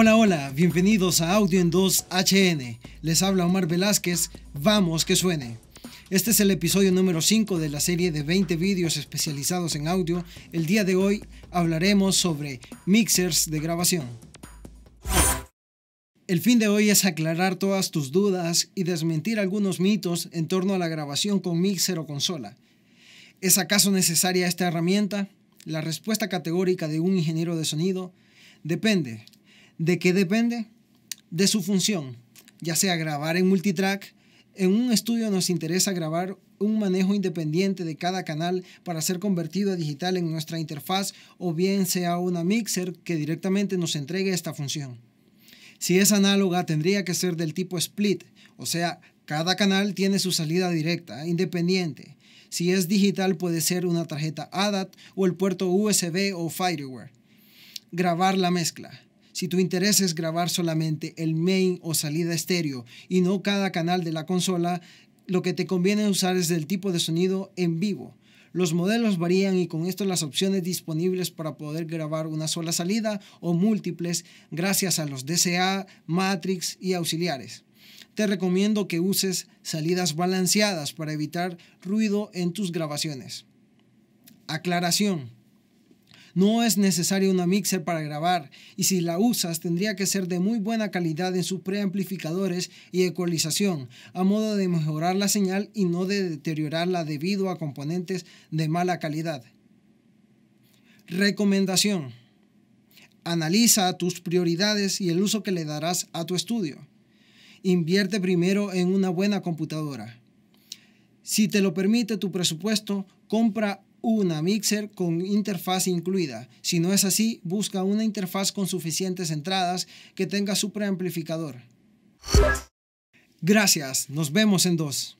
Hola, hola, bienvenidos a Audio en 2 HN. Les habla Omar Velázquez, vamos que suene. Este es el episodio número 5 de la serie de 20 vídeos especializados en audio. El día de hoy hablaremos sobre mixers de grabación. El fin de hoy es aclarar todas tus dudas y desmentir algunos mitos en torno a la grabación con mixer o consola. ¿Es acaso necesaria esta herramienta? La respuesta categórica de un ingeniero de sonido depende. ¿De qué depende? De su función, ya sea grabar en multitrack. En un estudio nos interesa grabar un manejo independiente de cada canal para ser convertido a digital en nuestra interfaz o bien sea una mixer que directamente nos entregue esta función. Si es análoga, tendría que ser del tipo split, o sea, cada canal tiene su salida directa, independiente. Si es digital, puede ser una tarjeta ADAT o el puerto USB o Fireware. Grabar la mezcla. Si tu interés es grabar solamente el main o salida estéreo y no cada canal de la consola, lo que te conviene usar es del tipo de sonido en vivo. Los modelos varían y con esto las opciones disponibles para poder grabar una sola salida o múltiples gracias a los DCA, Matrix y auxiliares. Te recomiendo que uses salidas balanceadas para evitar ruido en tus grabaciones. Aclaración. No es necesario una mixer para grabar y si la usas tendría que ser de muy buena calidad en sus preamplificadores y ecualización, a modo de mejorar la señal y no de deteriorarla debido a componentes de mala calidad. Recomendación. Analiza tus prioridades y el uso que le darás a tu estudio. Invierte primero en una buena computadora. Si te lo permite tu presupuesto, compra una mixer con interfaz incluida. Si no es así, busca una interfaz con suficientes entradas que tenga su preamplificador. Gracias, nos vemos en dos.